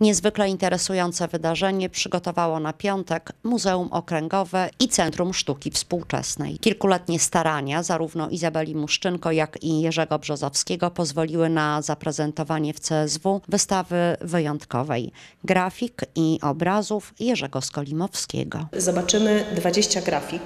Niezwykle interesujące wydarzenie przygotowało na piątek Muzeum Okręgowe i Centrum Sztuki Współczesnej. Kilkuletnie starania zarówno Izabeli Muszczynko, jak i Jerzego Brzozowskiego pozwoliły na zaprezentowanie w CSW wystawy wyjątkowej grafik i obrazów Jerzego Skolimowskiego. Zobaczymy 20 grafik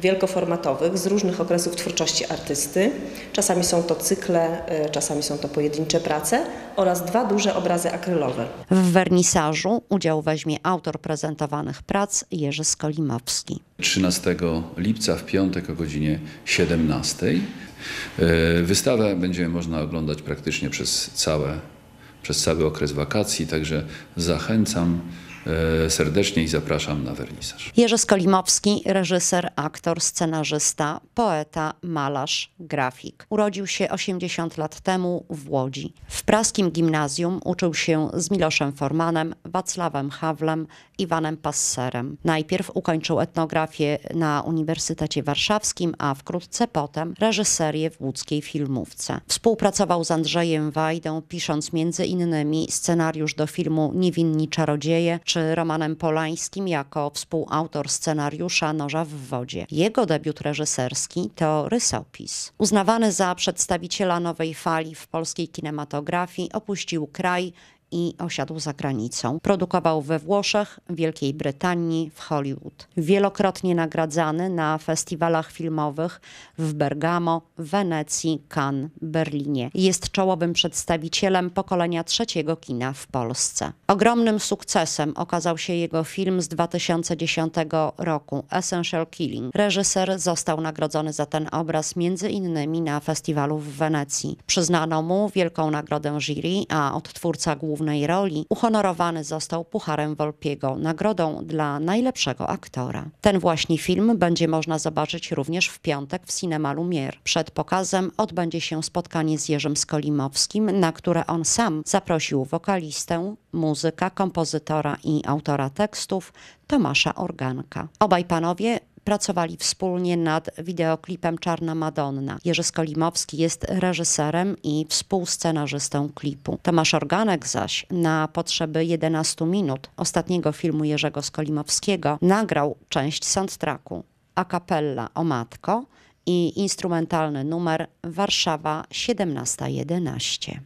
wielkoformatowych z różnych okresów twórczości artysty. Czasami są to cykle, y, czasami są to pojedyncze prace oraz dwa duże obrazy akrylowe. W wernisażu udział weźmie autor prezentowanych prac Jerzy Skolimowski. 13 lipca w piątek o godzinie 17. Y, wystawę będzie można oglądać praktycznie przez, całe, przez cały okres wakacji, także zachęcam E, serdecznie i zapraszam na wernisaż. Jerzy Skolimowski, reżyser, aktor, scenarzysta, poeta, malarz, grafik. Urodził się 80 lat temu w Łodzi. W praskim gimnazjum uczył się z Miloszem Formanem, Wacławem Hawlem, Iwanem Passerem. Najpierw ukończył etnografię na Uniwersytecie Warszawskim, a wkrótce potem reżyserię w łódzkiej filmówce. Współpracował z Andrzejem Wajdą, pisząc między innymi scenariusz do filmu Niewinni Czarodzieje czy Romanem Polańskim jako współautor scenariusza Noża w wodzie. Jego debiut reżyserski to Rysopis. Uznawany za przedstawiciela nowej fali w polskiej kinematografii, opuścił kraj i osiadł za granicą. Produkował we Włoszech, Wielkiej Brytanii, w Hollywood. Wielokrotnie nagradzany na festiwalach filmowych w Bergamo, Wenecji, Cannes, Berlinie. Jest czołowym przedstawicielem pokolenia trzeciego kina w Polsce. Ogromnym sukcesem okazał się jego film z 2010 roku Essential Killing. Reżyser został nagrodzony za ten obraz między innymi na festiwalu w Wenecji. Przyznano mu wielką nagrodę jury, a odtwórca główny głównej roli, uhonorowany został Pucharem Wolpiego, nagrodą dla najlepszego aktora. Ten właśnie film będzie można zobaczyć również w piątek w Cinema Lumière. Przed pokazem odbędzie się spotkanie z Jerzym Skolimowskim, na które on sam zaprosił wokalistę, muzyka, kompozytora i autora tekstów Tomasza Organka. Obaj panowie pracowali wspólnie nad wideoklipem Czarna Madonna. Jerzy Skolimowski jest reżyserem i współscenarzystą klipu. Tomasz Organek zaś na potrzeby 11 minut ostatniego filmu Jerzego Skolimowskiego nagrał część soundtracku a cappella o matko i instrumentalny numer Warszawa 1711.